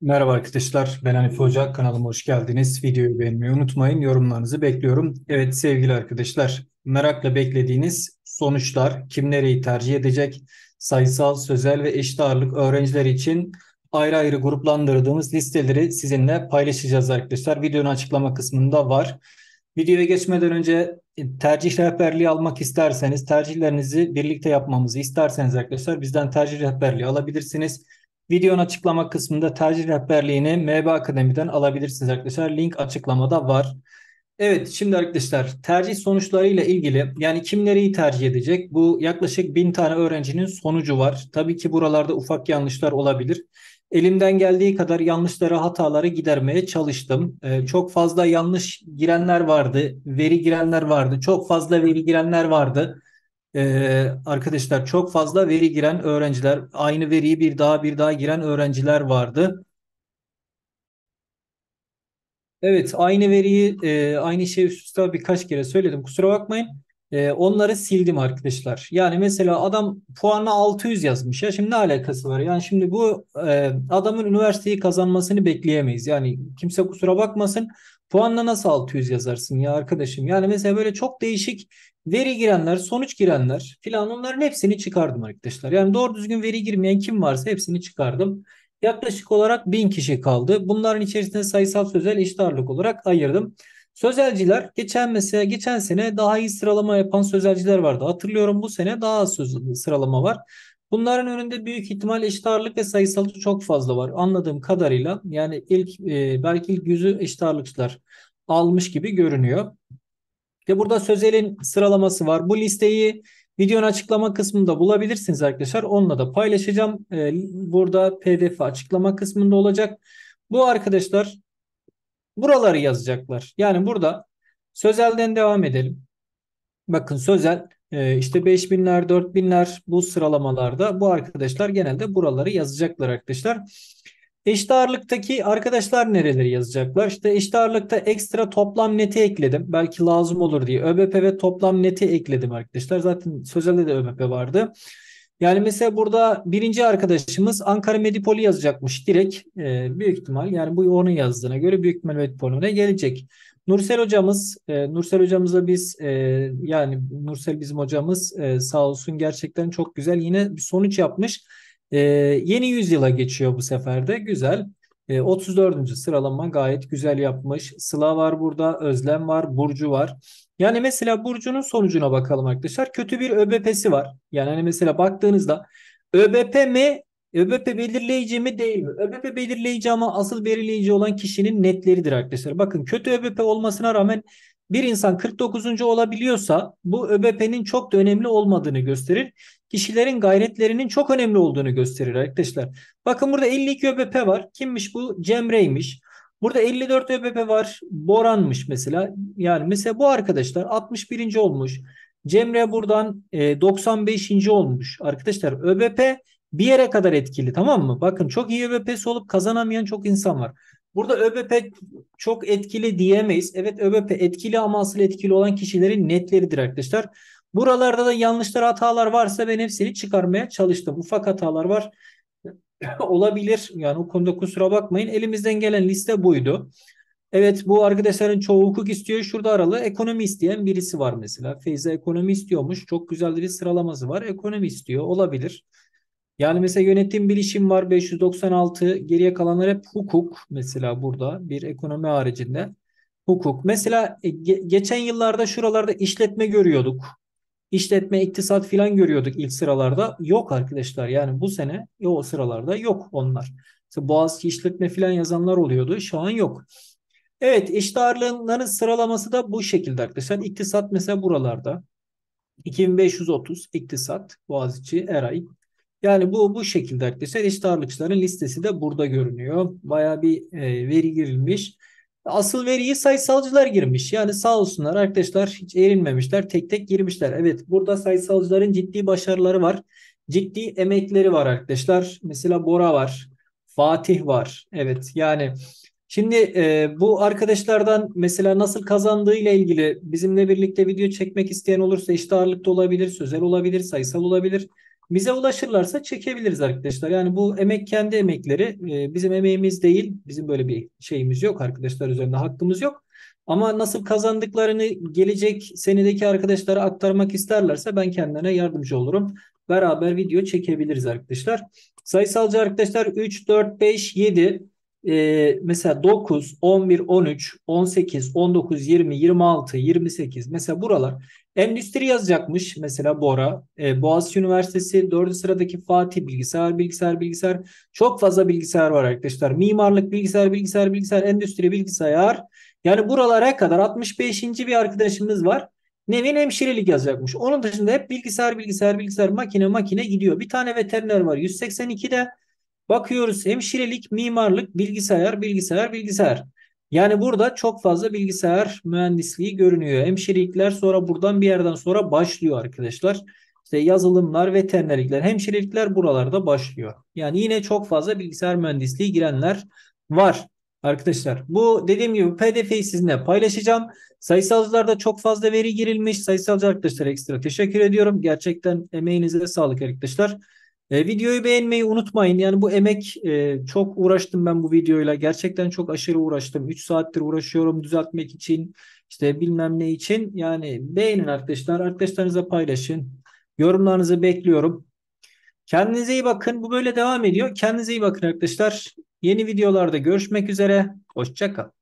Merhaba arkadaşlar, ben Hanif Hoca, kanalıma hoş geldiniz. Videoyu beğenmeyi unutmayın, yorumlarınızı bekliyorum. Evet sevgili arkadaşlar, merakla beklediğiniz sonuçlar, kim nereyi tercih edecek, sayısal, sözel ve eşit ağırlık öğrenciler için ayrı ayrı gruplandırdığımız listeleri sizinle paylaşacağız arkadaşlar. Videonun açıklama kısmında var. Videoya geçmeden önce e, tercih rehberliği almak isterseniz, tercihlerinizi birlikte yapmamızı isterseniz arkadaşlar bizden tercih rehberliği alabilirsiniz. Videonun açıklama kısmında tercih rehberliğini MB Akademi'den alabilirsiniz arkadaşlar. Link açıklamada var. Evet şimdi arkadaşlar tercih sonuçlarıyla ilgili yani kimleri tercih edecek? Bu yaklaşık bin tane öğrencinin sonucu var. Tabii ki buralarda ufak yanlışlar olabilir. Elimden geldiği kadar yanlışları hataları gidermeye çalıştım. Ee, çok fazla yanlış girenler vardı, veri girenler vardı, çok fazla veri girenler vardı. Ee, arkadaşlar çok fazla veri giren öğrenciler, aynı veriyi bir daha bir daha giren öğrenciler vardı. Evet, aynı veriyi, e, aynı şey üst üste birkaç kere söyledim. Kusura bakmayın. E, onları sildim arkadaşlar. Yani mesela adam puanı 600 yazmış ya. Şimdi ne alakası var? Yani şimdi bu e, adamın üniversiteyi kazanmasını bekleyemeyiz. Yani kimse kusura bakmasın. Puanla nasıl 600 yazarsın ya arkadaşım? Yani mesela böyle çok değişik veri girenler, sonuç girenler filan onların hepsini çıkardım arkadaşlar. Yani doğru düzgün veri girmeyen kim varsa hepsini çıkardım. Yaklaşık olarak 1000 kişi kaldı. Bunların içerisinde sayısal sözel eşit ağırlık olarak ayırdım. Sözelciler geçen mesela geçen sene daha iyi sıralama yapan sözelciler vardı. Hatırlıyorum bu sene daha az söz, sıralama var. Bunların önünde büyük ihtimal eşit ağırlık ve sayısal çok fazla var. Anladığım kadarıyla yani ilk e, belki ilk yüzü eşit ağırlıkçılar almış gibi görünüyor. Ve burada sözelin sıralaması var. Bu listeyi videonun açıklama kısmında bulabilirsiniz arkadaşlar. Onunla da paylaşacağım. Ee, burada pdf açıklama kısmında olacak. Bu arkadaşlar buraları yazacaklar. Yani burada sözelden devam edelim. Bakın sözel e, işte 5000'ler 4000'ler bu sıralamalarda bu arkadaşlar genelde buraları yazacaklar arkadaşlar. Eşit ağırlıktaki arkadaşlar nereleri yazacaklar? İşte eşit ağırlıkta ekstra toplam neti ekledim. Belki lazım olur diye. ÖBP ve toplam neti ekledim arkadaşlar. Zaten sözelde de ÖBP vardı. Yani mesela burada birinci arkadaşımız Ankara Medipol'ü yazacakmış direkt. E, büyük ihtimal yani bu onun yazdığına göre büyük ihtimal Medipol'üne gelecek. Nursel hocamız, e, Nursel hocamıza biz e, yani Nursel bizim hocamız e, sağ olsun gerçekten çok güzel yine bir sonuç yapmış. E, yeni yüzyıla geçiyor bu sefer de. Güzel. E, ee, 34. sıralama gayet güzel yapmış. Sıla var burada, Özlem var, Burcu var. Yani mesela Burcu'nun sonucuna bakalım arkadaşlar. Kötü bir ÖBP'si var. Yani hani mesela baktığınızda ÖBP mi ÖBP belirleyici mi değil mi? ÖBP belirleyici ama asıl belirleyici olan kişinin netleridir arkadaşlar. Bakın kötü ÖBP olmasına rağmen bir insan 49. olabiliyorsa bu ÖBP'nin çok da önemli olmadığını gösterir. Kişilerin gayretlerinin çok önemli olduğunu gösterir arkadaşlar. Bakın burada 52 ÖBP var. Kimmiş bu? Cemre'ymiş. Burada 54 ÖBP var. Boran'mış mesela. Yani mesela bu arkadaşlar 61. olmuş. Cemre buradan 95. E, olmuş. Arkadaşlar ÖBP bir yere kadar etkili tamam mı? Bakın çok iyi ÖBP'si olup kazanamayan çok insan var. Burada ÖBP çok etkili diyemeyiz. Evet ÖBP etkili ama asıl etkili olan kişilerin netleridir arkadaşlar. Buralarda da yanlışlar hatalar varsa ben hepsini çıkarmaya çalıştım. Ufak hatalar var. Olabilir. Yani o konuda kusura bakmayın. Elimizden gelen liste buydu. Evet bu arkadaşların çoğu hukuk istiyor. Şurada aralı ekonomi isteyen birisi var mesela. Feyza ekonomi istiyormuş. Çok güzel bir sıralaması var. Ekonomi istiyor. Olabilir. Yani mesela yönetim bir işim var 596 geriye kalanlar hep hukuk mesela burada bir ekonomi haricinde hukuk. Mesela e, ge- geçen yıllarda şuralarda işletme görüyorduk. İşletme, iktisat filan görüyorduk ilk sıralarda. Yok arkadaşlar yani bu sene o sıralarda yok onlar. Mesela Boğaziçi işletme filan yazanlar oluyordu. Şu an yok. Evet işte ağırlığınların sıralaması da bu şekilde arkadaşlar. İktisat mesela buralarda. 2530 iktisat Boğaziçi, eray. Yani bu bu şekilde arkadaşlar eşit listesi de burada görünüyor. Baya bir e, veri girilmiş. Asıl veriyi sayısalcılar girmiş. Yani sağ olsunlar arkadaşlar hiç erinmemişler. Tek tek girmişler. Evet burada sayısalcıların ciddi başarıları var. Ciddi emekleri var arkadaşlar. Mesela Bora var. Fatih var. Evet yani şimdi e, bu arkadaşlardan mesela nasıl kazandığıyla ilgili bizimle birlikte video çekmek isteyen olursa eşit ağırlıkta olabilir, sözel olabilir, sayısal olabilir. Bize ulaşırlarsa çekebiliriz arkadaşlar. Yani bu emek kendi emekleri. Ee, bizim emeğimiz değil. Bizim böyle bir şeyimiz yok arkadaşlar üzerinde hakkımız yok. Ama nasıl kazandıklarını gelecek senedeki arkadaşlara aktarmak isterlerse ben kendilerine yardımcı olurum. Beraber video çekebiliriz arkadaşlar. Sayısalcı arkadaşlar 3, 4, 5, 7 e, mesela 9, 11, 13, 18, 19, 20, 26, 28 mesela buralar endüstri yazacakmış mesela Bora. E, Boğaziçi Üniversitesi 4. sıradaki Fatih bilgisayar, bilgisayar, bilgisayar. Çok fazla bilgisayar var arkadaşlar. Mimarlık, bilgisayar, bilgisayar, bilgisayar, endüstri, bilgisayar. Yani buralara kadar 65. bir arkadaşımız var. Nevin hemşirelik yazacakmış. Onun dışında hep bilgisayar, bilgisayar, bilgisayar, makine, makine gidiyor. Bir tane veteriner var 182'de. Bakıyoruz hemşirelik, mimarlık, bilgisayar, bilgisayar, bilgisayar. Yani burada çok fazla bilgisayar mühendisliği görünüyor. Hemşirelikler sonra buradan bir yerden sonra başlıyor arkadaşlar. İşte yazılımlar, veterinerlikler, hemşirelikler buralarda başlıyor. Yani yine çok fazla bilgisayar mühendisliği girenler var arkadaşlar. Bu dediğim gibi PDF'yi sizinle paylaşacağım. Sayısalcılarda çok fazla veri girilmiş. Sayısalcı arkadaşlar ekstra teşekkür ediyorum. Gerçekten emeğinize sağlık arkadaşlar. E, videoyu beğenmeyi unutmayın. Yani bu emek e, çok uğraştım ben bu videoyla. Gerçekten çok aşırı uğraştım. 3 saattir uğraşıyorum düzeltmek için. işte bilmem ne için. Yani beğenin arkadaşlar. Arkadaşlarınıza paylaşın. Yorumlarınızı bekliyorum. Kendinize iyi bakın. Bu böyle devam ediyor. Kendinize iyi bakın arkadaşlar. Yeni videolarda görüşmek üzere. Hoşçakalın.